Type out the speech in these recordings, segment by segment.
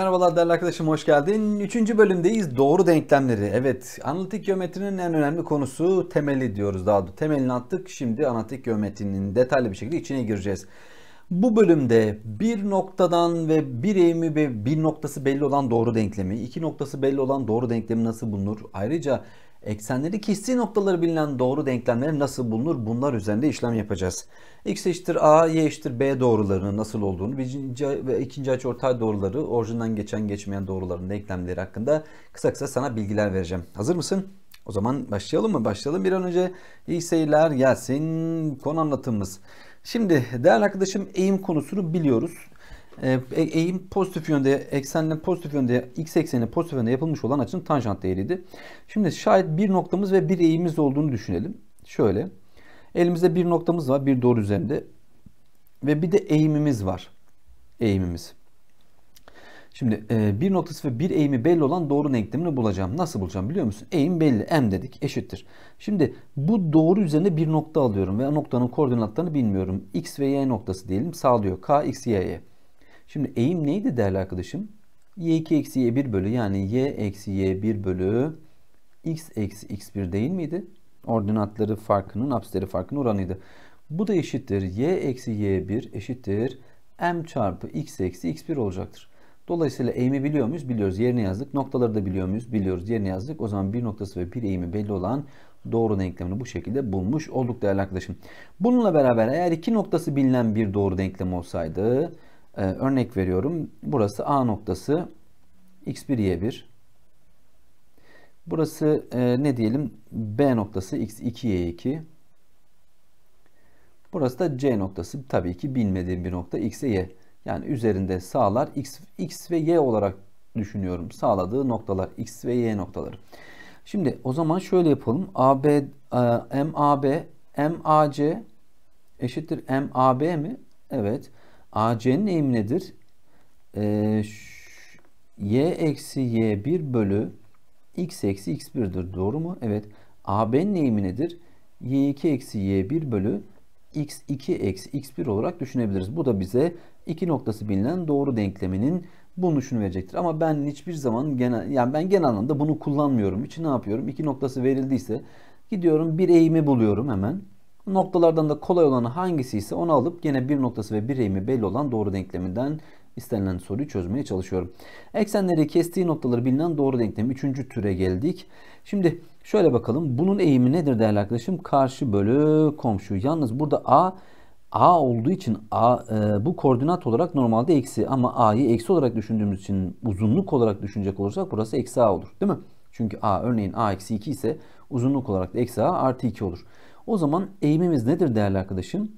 Merhabalar değerli arkadaşım hoş geldin. Üçüncü bölümdeyiz. Doğru denklemleri. Evet analitik geometrinin en önemli konusu temeli diyoruz daha da. Temelini attık. Şimdi analitik geometrinin detaylı bir şekilde içine gireceğiz. Bu bölümde bir noktadan ve bir eğimi ve bir noktası belli olan doğru denklemi, iki noktası belli olan doğru denklemi nasıl bulunur? Ayrıca Eksenleri kestiği noktaları bilinen doğru denklemleri nasıl bulunur? Bunlar üzerinde işlem yapacağız. X eşittir A, Y eşittir B doğrularının nasıl olduğunu, birinci ve ikinci açıortay doğruları, orijinden geçen geçmeyen doğruların denklemleri hakkında kısa kısa sana bilgiler vereceğim. Hazır mısın? O zaman başlayalım mı? Başlayalım bir an önce. iyi seyirler gelsin. Konu anlatımımız. Şimdi değerli arkadaşım eğim konusunu biliyoruz. E, e, eğim pozitif yönde, eksenle pozitif yönde, x ekseni pozitif yönde yapılmış olan açının tanjant değeriydi. Şimdi şayet bir noktamız ve bir eğimimiz olduğunu düşünelim. Şöyle. Elimizde bir noktamız var, bir doğru üzerinde. Ve bir de eğimimiz var. Eğimimiz. Şimdi e, bir noktası ve bir eğimi belli olan doğru denklemini bulacağım. Nasıl bulacağım biliyor musun? Eğim belli. M dedik eşittir. Şimdi bu doğru üzerine bir nokta alıyorum ve o noktanın koordinatlarını bilmiyorum. X ve Y noktası diyelim sağlıyor. K, X, Y, Y. Şimdi eğim neydi değerli arkadaşım? y2 eksi y1 bölü yani y eksi y1 bölü x eksi x1 değil miydi? Ordinatları farkının apsisleri farkının oranıydı. Bu da eşittir y eksi y1 eşittir m çarpı x eksi x1 olacaktır. Dolayısıyla eğimi biliyor muyuz? Biliyoruz. Yerine yazdık. Noktaları da biliyor muyuz? Biliyoruz. Yerine yazdık. O zaman bir noktası ve bir eğimi belli olan doğru denklemini bu şekilde bulmuş olduk değerli arkadaşım. Bununla beraber eğer iki noktası bilinen bir doğru denklem olsaydı ee, örnek veriyorum. Burası A noktası x1 y1. Burası e, ne diyelim? B noktası x2 y2. Burası da C noktası. Tabii ki bilmediğim bir nokta x'e y. Yani üzerinde sağlar x, x ve y olarak düşünüyorum. Sağladığı noktalar x ve y noktaları. Şimdi o zaman şöyle yapalım. AB e, MAB MAC eşittir MAB mi? Evet. AC'nin eğimi nedir? Ee, y eksi y1 bölü x eksi x1'dir. Doğru mu? Evet. AB'nin eğimi nedir? y2 eksi y1 bölü x2 eksi x1 olarak düşünebiliriz. Bu da bize iki noktası bilinen doğru denkleminin bulunuşunu verecektir. Ama ben hiçbir zaman genel yani ben genel anlamda bunu kullanmıyorum. İçin ne yapıyorum? İki noktası verildiyse gidiyorum bir eğimi buluyorum hemen. Noktalardan da kolay olanı hangisi ise onu alıp yine bir noktası ve bir eğimi belli olan doğru denkleminden istenilen soruyu çözmeye çalışıyorum. Eksenleri kestiği noktaları bilinen doğru denklem 3. türe geldik. Şimdi şöyle bakalım. Bunun eğimi nedir değerli arkadaşım? Karşı bölü komşu. Yalnız burada A A olduğu için A e, bu koordinat olarak normalde eksi ama A'yı eksi olarak düşündüğümüz için uzunluk olarak düşünecek olursak burası eksi A olur değil mi? Çünkü A örneğin A eksi 2 ise uzunluk olarak da eksi A artı 2 olur. O zaman eğimimiz nedir değerli arkadaşım?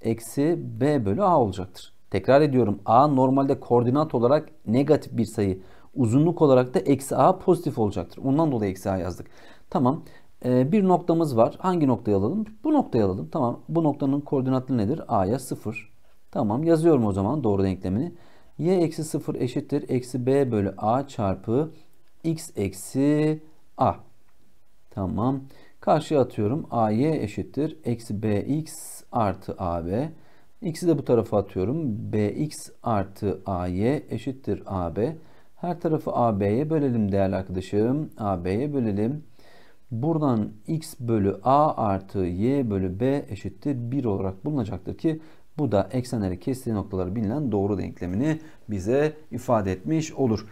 Eksi b bölü a olacaktır. Tekrar ediyorum a normalde koordinat olarak negatif bir sayı. Uzunluk olarak da eksi a pozitif olacaktır. Ondan dolayı eksi a yazdık. Tamam ee, bir noktamız var. Hangi noktayı alalım? Bu noktayı alalım. Tamam. Bu noktanın koordinatı nedir? A'ya 0. Tamam. Yazıyorum o zaman doğru denklemini. Y eksi 0 eşittir. Eksi B bölü A çarpı X eksi A. Tamam. Karşıya atıyorum. AY eşittir. Eksi BX artı AB. X'i de bu tarafa atıyorum. BX artı AY eşittir AB. Her tarafı AB'ye bölelim değerli arkadaşım. AB'ye bölelim. Buradan X bölü A artı Y bölü B eşittir 1 olarak bulunacaktır ki bu da eksenleri kestiği noktaları bilinen doğru denklemini bize ifade etmiş olur.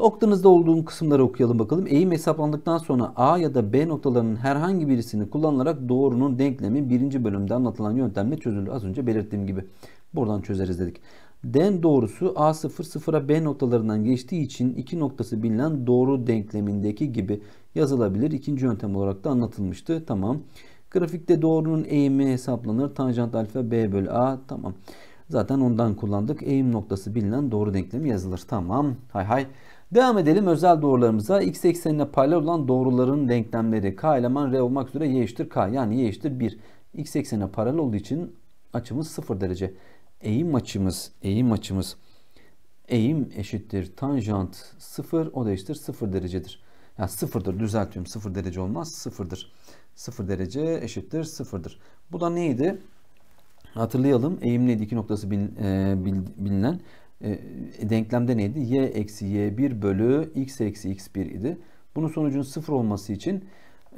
Oktanızda olduğum kısımları okuyalım bakalım. Eğim hesaplandıktan sonra A ya da B noktalarının herhangi birisini kullanarak doğrunun denklemi birinci bölümde anlatılan yöntemle çözülür. Az önce belirttiğim gibi. Buradan çözeriz dedik. Den doğrusu A0 sıfıra B noktalarından geçtiği için iki noktası bilinen doğru denklemindeki gibi yazılabilir. İkinci yöntem olarak da anlatılmıştı. Tamam. Grafikte doğrunun eğimi hesaplanır. Tanjant alfa B bölü A. Tamam. Zaten ondan kullandık. Eğim noktası bilinen doğru denklemi yazılır. Tamam. Hay hay. Devam edelim özel doğrularımıza. X eksenine paralel olan doğruların denklemleri K eleman R olmak üzere Y eşittir K. Yani Y eşittir 1. X eksenine paralel olduğu için açımız 0 derece. Eğim açımız, eğim açımız eğim eşittir tanjant 0 o da eşittir 0 derecedir. Yani 0'dır düzeltiyorum 0 derece olmaz 0'dır. 0 derece eşittir 0'dır. Bu da neydi? Hatırlayalım eğim neydi iki noktası e, bilinen e, denklemde neydi? y eksi y1 bölü x eksi x1 idi. Bunun sonucun sıfır olması için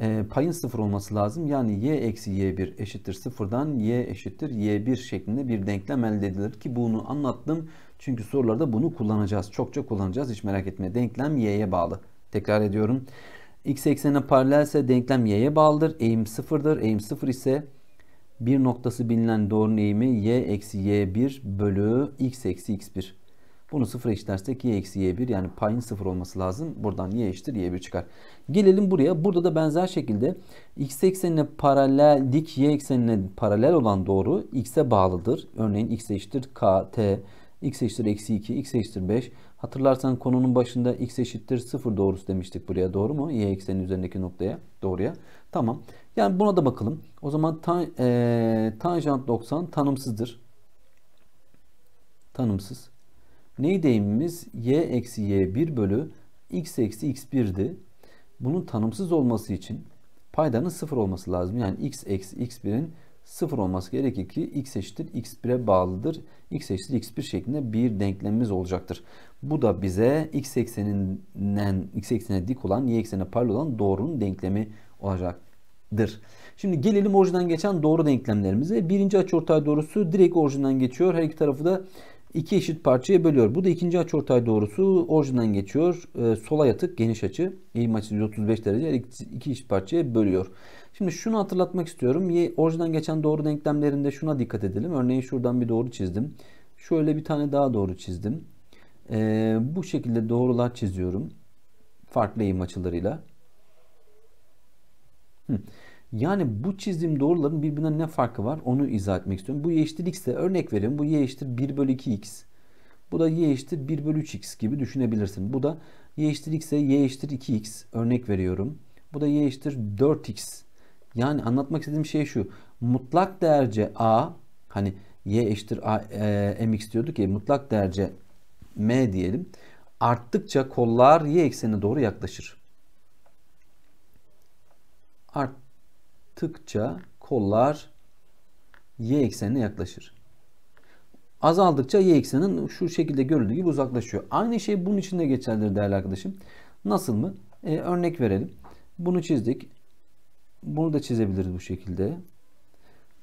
e, payın sıfır olması lazım. Yani y eksi y1 eşittir sıfırdan y eşittir y1 şeklinde bir denklem elde edilir. Ki bunu anlattım. Çünkü sorularda bunu kullanacağız. Çokça kullanacağız. Hiç merak etme. Denklem y'ye bağlı. Tekrar ediyorum. x eksenine paralelse denklem y'ye bağlıdır. Eğim sıfırdır. Eğim sıfır ise bir noktası bilinen doğrunun eğimi y eksi y1 bölü x eksi x1. Bunu sıfır eşitlersek y eksi y1 yani payın sıfır olması lazım. Buradan y eşittir y1 çıkar. Gelelim buraya. Burada da benzer şekilde x eksenine paralel dik y eksenine paralel olan doğru x'e bağlıdır. Örneğin x eşittir kt x eşittir eksi 2, x eşittir 5. Hatırlarsan konunun başında x eşittir 0 doğrusu demiştik buraya doğru mu? Y ekseninin üzerindeki noktaya doğruya. Tamam. Yani buna da bakalım. O zaman tan, e, tanjant 90 tanımsızdır. Tanımsız. Neyi eğimimiz? y eksi y 1 bölü x eksi x 1'di. Bunun tanımsız olması için paydanın 0 olması lazım. Yani x eksi x 1'in sıfır olması gerekir ki x eşittir x1'e bağlıdır. x eşittir x1 şeklinde bir denklemimiz olacaktır. Bu da bize x ekseninden x eksenine dik olan y eksenine paralel olan doğrunun denklemi olacaktır. Şimdi gelelim orijinden geçen doğru denklemlerimize. Birinci açıortay doğrusu direkt orijinden geçiyor. Her iki tarafı da iki eşit parçaya bölüyor. Bu da ikinci açıortay doğrusu orijinden geçiyor. E, sola yatık geniş açı eğim açısı 135 derece iki eşit parçaya bölüyor. Şimdi şunu hatırlatmak istiyorum. Y, orijinden geçen doğru denklemlerinde şuna dikkat edelim. Örneğin şuradan bir doğru çizdim. Şöyle bir tane daha doğru çizdim. E, bu şekilde doğrular çiziyorum. Farklı eğim açılarıyla. Hı. Yani bu çizdiğim doğruların birbirine ne farkı var onu izah etmek istiyorum. Bu y eşittir x de örnek vereyim. Bu y eşittir 1 bölü 2x. Bu da y eşittir 1 bölü 3x gibi düşünebilirsin. Bu da y eşittir x'e y eşittir 2x örnek veriyorum. Bu da y eşittir 4x. Yani anlatmak istediğim şey şu. Mutlak değerce a hani y eşittir a, e, mx diyorduk ya mutlak değerce m diyelim. Arttıkça kollar y eksenine doğru yaklaşır. Art, arttıkça kollar y eksenine yaklaşır. Azaldıkça y eksenin şu şekilde görüldüğü gibi uzaklaşıyor. Aynı şey bunun için de geçerlidir değerli arkadaşım. Nasıl mı? Ee, örnek verelim. Bunu çizdik. Bunu da çizebiliriz bu şekilde.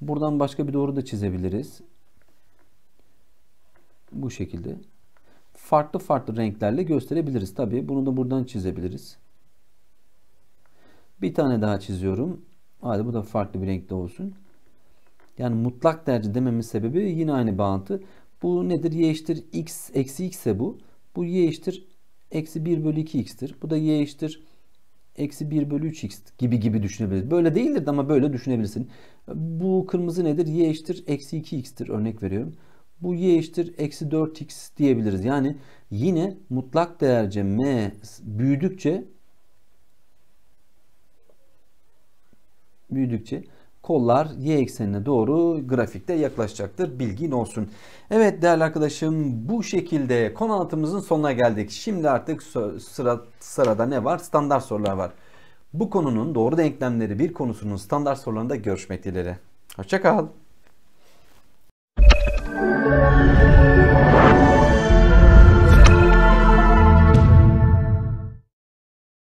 Buradan başka bir doğru da çizebiliriz. Bu şekilde. Farklı farklı renklerle gösterebiliriz. Tabii bunu da buradan çizebiliriz. Bir tane daha çiziyorum. Hadi bu da farklı bir renkte olsun. Yani mutlak derece dememin sebebi yine aynı bağıntı. Bu nedir? y eşittir x eksi x ise bu. Bu y eşittir eksi 1 bölü 2x'tir. Bu da y eşittir eksi 1 bölü 3x gibi gibi düşünebiliriz. Böyle değildir ama böyle düşünebilirsin. Bu kırmızı nedir? y eşittir eksi 2x'tir örnek veriyorum. Bu y eşittir eksi 4x diyebiliriz. Yani yine mutlak derece m büyüdükçe büyüdükçe kollar y eksenine doğru grafikte yaklaşacaktır. Bilgin olsun. Evet değerli arkadaşım bu şekilde konu sonuna geldik. Şimdi artık sıra, sırada ne var? Standart sorular var. Bu konunun doğru denklemleri bir konusunun standart sorularında görüşmek dileğiyle. Hoşçakal.